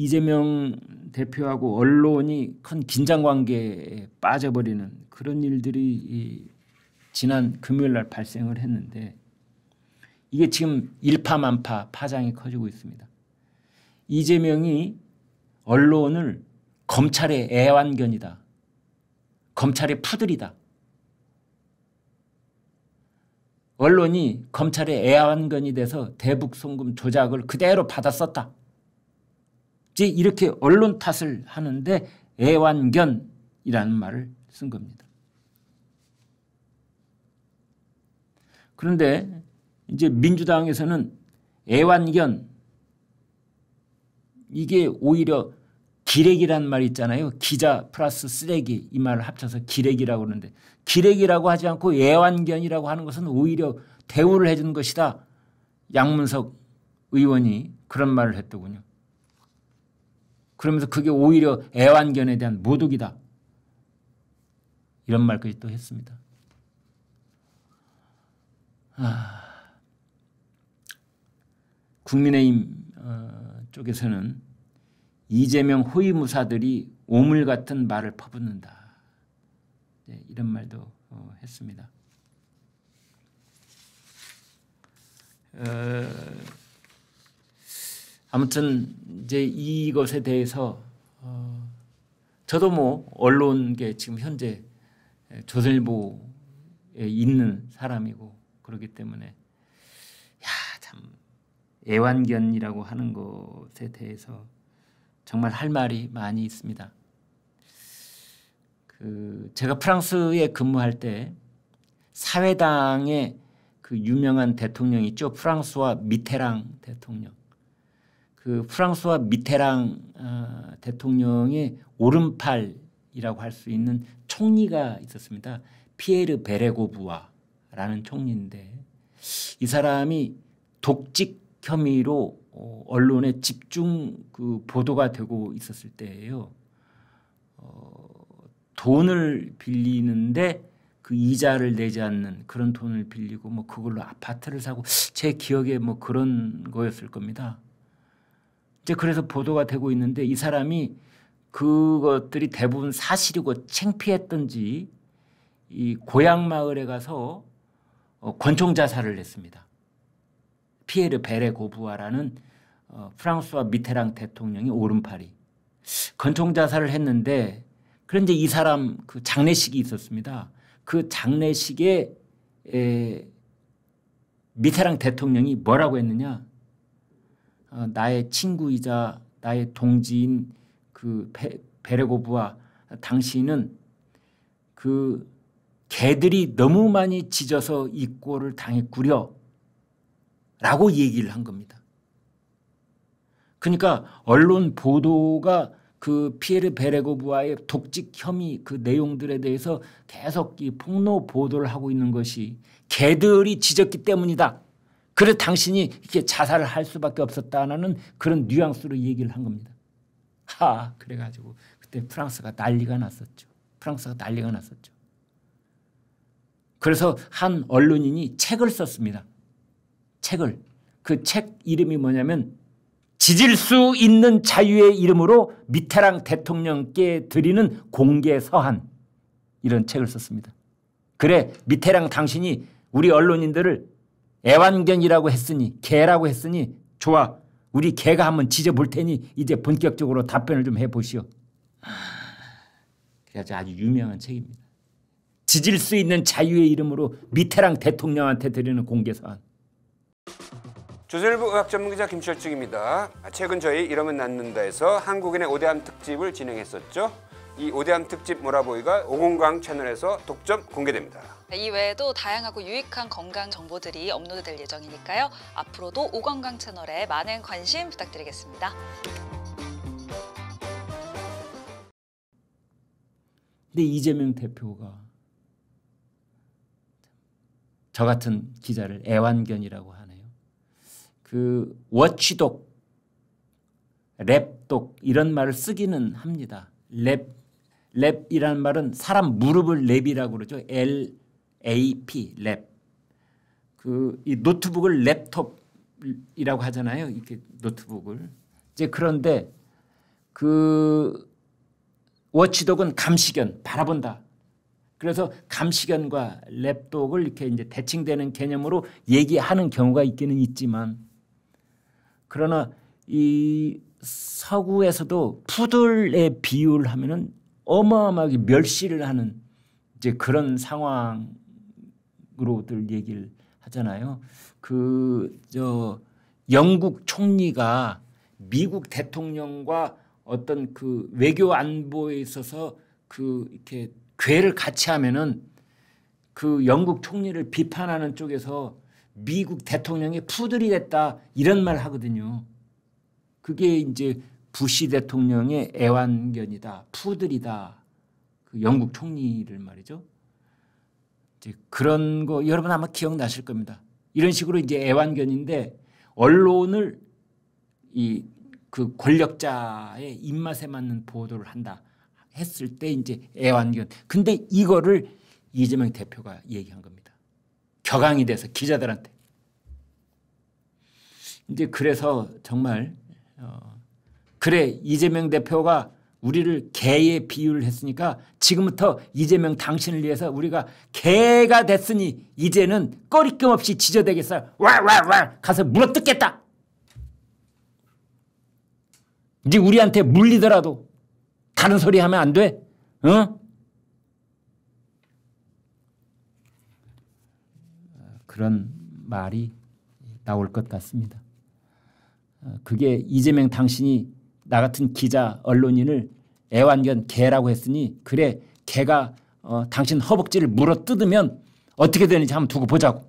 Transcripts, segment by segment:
이재명 대표하고 언론이 큰 긴장 관계에 빠져버리는 그런 일들이 지난 금요일 날 발생을 했는데 이게 지금 일파만파 파장이 커지고 있습니다. 이재명이 언론을 검찰의 애완견이다. 검찰의 푸들이다. 언론이 검찰의 애완견이 돼서 대북 송금 조작을 그대로 받아 썼다. 이제 이렇게 언론 탓을 하는데 애완견이라는 말을 쓴 겁니다. 그런데 이제 민주당에서는 애완견 이게 오히려 기레기라는말 있잖아요. 기자 플러스 쓰레기 이 말을 합쳐서 기레기라고 그러는데 기레기라고 하지 않고 애완견이라고 하는 것은 오히려 대우를 해준 것이다. 양문석 의원이 그런 말을 했더군요. 그러면서 그게 오히려 애완견에 대한 모독이다. 이런 말까지 또 했습니다. 아, 국민의힘 어, 쪽에서는 이재명 호위무사들이 오물 같은 말을 퍼붓는다. 네, 이런 말도 어, 했습니다. 어, 아무튼 이제 이것에 대해서 어, 저도 뭐 언론계 지금 현재 조선일보에 있는 사람이고 그렇기 때문에 야참 애완견이라고 하는 것에 대해서 정말 할 말이 많이 있습니다. 그 제가 프랑스에 근무할 때 사회당의 그 유명한 대통령 있죠 프랑스와 미테랑 대통령 그 프랑스와 미테랑 어, 대통령의 오른팔이라고 할 수 있는 총리가 있었습니다. 피에르 베레고부아라는 총리인데 이 사람이 독직 혐의로 어, 언론에 집중 그 보도가 되고 있었을 때예요. 어, 돈을 빌리는데 그 이자를 내지 않는 그런 돈을 빌리고 뭐 그걸로 아파트를 사고 제 기억에 뭐 그런 거였을 겁니다. 이제 그래서 보도가 되고 있는데 이 사람이 그것들이 대부분 사실이고 챙피했던지 이 고향 마을에 가서 어, 권총 자살을 했습니다. 피에르 베레 고부아라는 어, 프랑스와 미테랑 대통령이 오른팔이 권총 자살을 했는데 그런데 이 사람 그 장례식이 있었습니다. 그 장례식에 미테랑 대통령이 뭐라고 했느냐 어, 나의 친구이자 나의 동지인 그 베, 베레고브와 당신은 그 개들이 너무 많이 짖어서 이 꼴을 당했구려 라고 얘기를 한 겁니다. 그러니까 언론 보도가 그 피에르 베레고브와의 독직 혐의 그 내용들에 대해서 계속 이 폭로 보도를 하고 있는 것이 개들이 짖었기 때문이다. 그래 당신이 이렇게 자살을 할 수밖에 없었다는 그런 뉘앙스로 얘기를 한 겁니다. 하 그래가지고 그때 프랑스가 난리가 났었죠. 프랑스가 난리가 났었죠. 그래서 한 언론인이 책을 썼습니다. 책을 그 책 이름이 뭐냐면 지질 수 있는 자유의 이름으로 미테랑 대통령께 드리는 공개 서한 이런 책을 썼습니다. 그래 미테랑 당신이 우리 언론인들을 애완견이라고 했으니 개라고 했으니 좋아 우리 개가 한번 지져볼 테니 이제 본격적으로 답변을 좀 해보시오. 그래서 아주 유명한 책입니다. 지질 수 있는 자유의 이름으로 미테랑 대통령한테 드리는 공개사안. 조선일보 의학 전문기자 김철중입니다. 아, 최근 저희 이러면 낫는다에서 한국인의 오대암 특집을 진행했었죠. 이 오대함 특집 모라보이가 오공강 채널에서 독점 공개됩니다. 네, 이 외에도 다양하고 유익한 건강 정보들이 업로드될 예정이니까요. 앞으로도 오건강 채널에 많은 관심 부탁드리겠습니다. 근데 이재명 대표가 저 같은 기자를 애완견이라고 하네요. 그 워치독, 랩독 이런 말을 쓰기는 합니다. 랩 랩이라는 말은 사람 무릎을 랩이라고 그러죠. L A P 랩. 그이 노트북을 랩톱이라고 하잖아요. 이렇게 노트북을. 이제 그런데 그 워치독은 감시견 바라본다. 그래서 감시견과 랩독을 이렇게 이제 대칭되는 개념으로 얘기하는 경우가 있기는 있지만 그러나 이 서구에서도 푸들의 비율 하면은 어마어마하게 멸시를 하는 이제 그런 상황으로들 얘기를 하잖아요. 그 저 영국 총리가 미국 대통령과 어떤 그 외교 안보에 있어서 그 이렇게 괴를 같이 하면은 그 영국 총리를 비판하는 쪽에서 미국 대통령이 푸들이 됐다 이런 말 하거든요. 그게 이제 부시 대통령의 애완견이다, 푸들이다. 그 영국 총리를 말이죠. 이제 그런 거 여러분 아마 기억나실 겁니다. 이런 식으로 이제 애완견인데 언론을 이 그 권력자의 입맛에 맞는 보도를 한다 했을 때 이제 애완견. 근데 이거를 이재명 대표가 얘기한 겁니다. 격앙이 돼서 기자들한테. 이제 그래서 정말 어 그래 이재명 대표가 우리를 개에 비유를 했으니까 지금부터 이재명 당신을 위해서 우리가 개가 됐으니 이제는 꺼리낌 없이 지저대겠어요. 와와와 가서 물어뜯겠다. 이제 우리한테 물리더라도 다른 소리 하면 안 돼. 어? 그런 말이 나올 것 같습니다. 어, 그게 이재명 당신이 나 같은 기자 언론인을 애완견 개라고 했으니 그래 개가 어, 당신 허벅지를 물어 뜯으면 어떻게 되는지 한번 두고 보자고.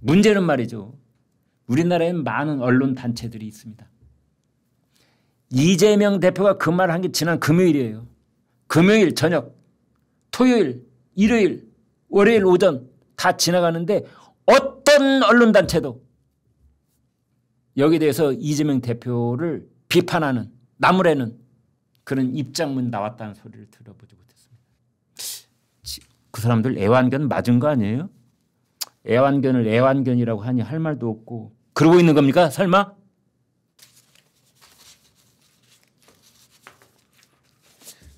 문제는 말이죠. 우리나라에는 많은 언론 단체들이 있습니다. 이재명 대표가 그 말을 한 게 지난 금요일이에요. 금요일 저녁, 토요일, 일요일, 월요일 오전 다 지나가는데 어떤 언론 단체도 여기에 대해서 이재명 대표를 비판하는 나무래는 그런 입장문 나왔다는 소리를 들어보지 못했습니다. 그 사람들 애완견 맞은 거 아니에요? 애완견을 애완견이라고 하니 할 말도 없고 그러고 있는 겁니까? 설마?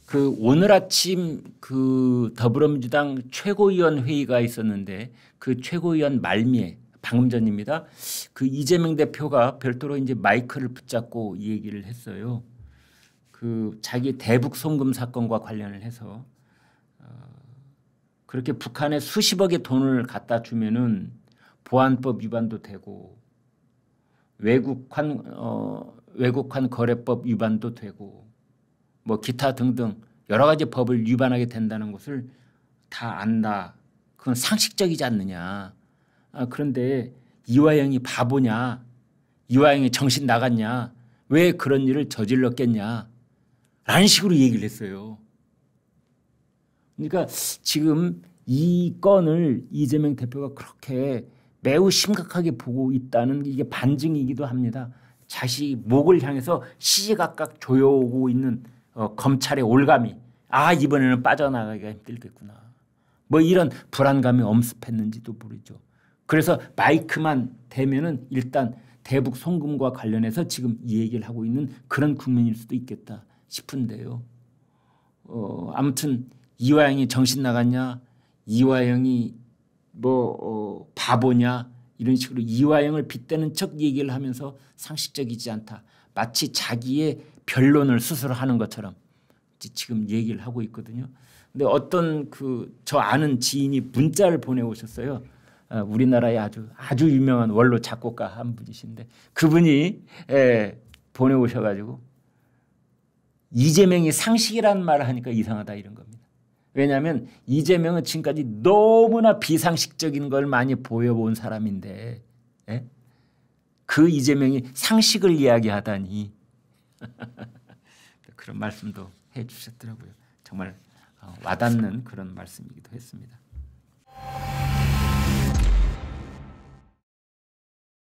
그 오늘 아침 그 더불어민주당 최고위원 회의가 있었는데 그 최고위원 말미에 방금 전입니다. 그 이재명 대표가 별도로 이제 마이크를 붙잡고 이 얘기를 했어요. 그 자기 대북 송금 사건과 관련을 해서 어, 그렇게 북한에 수십억의 돈을 갖다 주면은 보안법 위반도 되고 외국환 어, 외국환 거래법 위반도 되고 뭐 기타 등등 여러 가지 법을 위반하게 된다는 것을 다 안다. 그건 상식적이지 않느냐. 아, 그런데 이화영이 바보냐 이화영이 정신 나갔냐 왜 그런 일을 저질렀겠냐 라는 식으로 얘기를 했어요. 그러니까 지금 이 건을 이재명 대표가 그렇게 매우 심각하게 보고 있다는 이게 반증이기도 합니다. 자식 목을 향해서 시시각각 조여오고 있는 어, 검찰의 올감이 아 이번에는 빠져나가기가 힘들겠구나. 뭐 이런 불안감이 엄습했는지도 모르죠. 그래서 마이크만 되면은 일단 대북 송금과 관련해서 지금 이 얘기를 하고 있는 그런 국면일 수도 있겠다 싶은데요. 어, 아무튼 이화영이 정신 나갔냐 이화영이 뭐 어, 바보냐 이런 식으로 이화영을 빗대는 척 얘기를 하면서 상식적이지 않다. 마치 자기의 변론을 스스로 하는 것처럼 지금 얘기를 하고 있거든요. 근데 어떤 그 저 아는 지인이 문자를 보내 오셨어요. 어, 우리나라의 아주 아주 유명한 원로 작곡가 한 분이신데 그분이 예, 보내오셔가지고 이재명이 상식이라는 말을 하니까 이상하다 이런 겁니다. 왜냐하면 이재명은 지금까지 너무나 비상식적인 걸 많이 보여본 사람인데 예? 그 이재명이 상식을 이야기하다니 그런 말씀도 해주셨더라고요. 정말 어, 와닿는 그런 말씀이기도 했습니다.